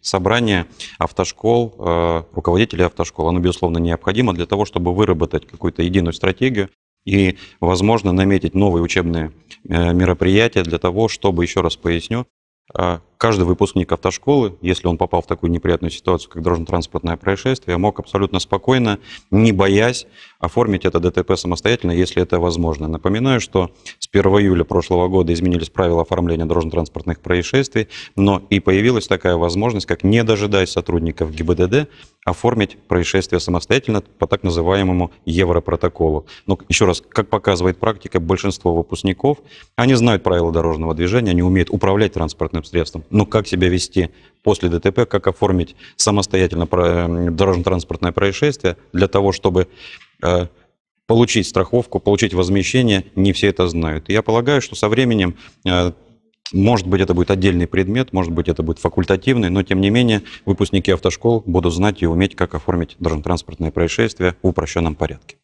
собрание автошкол, э, руководителей автошкол, оно, безусловно, необходимо для того, чтобы выработать какую-то единую стратегию и, возможно, наметить новые учебные э, мероприятия для того, чтобы, еще раз поясню, а каждый выпускник автошколы, если он попал в такую неприятную ситуацию, как дорожно-транспортное происшествие, мог абсолютно спокойно, не боясь, оформить это ДТП самостоятельно, если это возможно. Напоминаю, что с 1 июля прошлого года изменились правила оформления дорожно-транспортных происшествий, но и появилась такая возможность, как не дожидаясь сотрудников ГИБДД, оформить происшествие самостоятельно по так называемому Европротоколу. Но еще раз, как показывает практика, большинство выпускников, они знают правила дорожного движения, они умеют управлять транспортным средством, но как себя вести после ДТП, как оформить самостоятельно дорожно-транспортное происшествие для того, чтобы э, получить страховку, получить возмещение, не все это знают. я полагаю, что со временем э, может быть, это будет отдельный предмет, может быть, это будет факультативный, но тем не менее выпускники автошкол будут знать и уметь, как оформить дорожно-транспортное происшествие в упрощенном порядке.